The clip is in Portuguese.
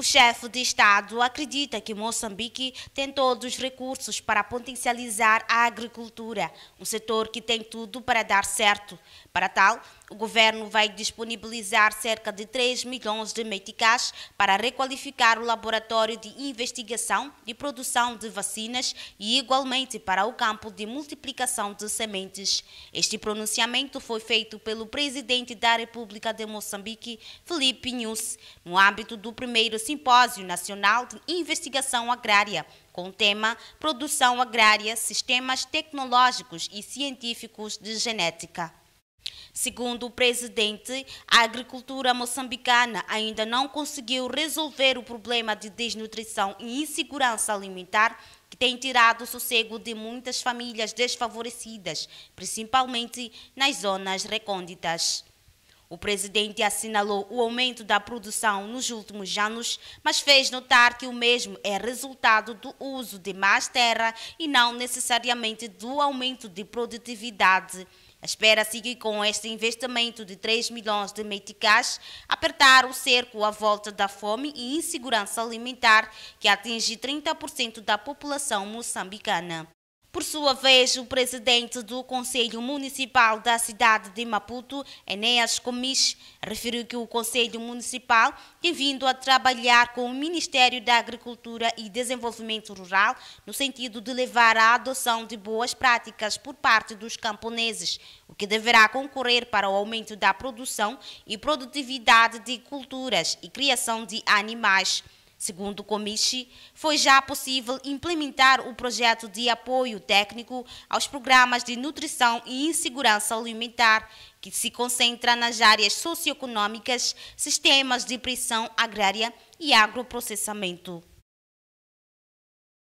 O chefe de Estado acredita que Moçambique tem todos os recursos para potencializar a agricultura, um setor que tem tudo para dar certo. Para tal, o governo vai disponibilizar cerca de 3 milhões de meticais para requalificar o laboratório de investigação e produção de vacinas e igualmente para o campo de multiplicação de sementes. Este pronunciamento foi feito pelo presidente da República de Moçambique, Felipe Nunes, no âmbito do primeiro Simpósio Nacional de Investigação Agrária, com o tema Produção Agrária, Sistemas Tecnológicos e Científicos de Genética. Segundo o presidente, a agricultura moçambicana ainda não conseguiu resolver o problema de desnutrição e insegurança alimentar que tem tirado o sossego de muitas famílias desfavorecidas, principalmente nas zonas recônditas. O presidente assinalou o aumento da produção nos últimos anos, mas fez notar que o mesmo é resultado do uso de mais terra e não necessariamente do aumento de produtividade. Espera que com este investimento de 3 milhões de meticais, apertar o cerco à volta da fome e insegurança alimentar que atinge 30% da população moçambicana. Por sua vez, o presidente do Conselho Municipal da cidade de Maputo, Enéas Comis, referiu que o Conselho Municipal tem vindo a trabalhar com o Ministério da Agricultura e Desenvolvimento Rural no sentido de levar à adoção de boas práticas por parte dos camponeses, o que deverá concorrer para o aumento da produção e produtividade de culturas e criação de animais. Segundo o Comiche, foi já possível implementar o projeto de apoio técnico aos programas de nutrição e insegurança alimentar, que se concentra nas áreas socioeconômicas, sistemas de pressão agrária e agroprocessamento.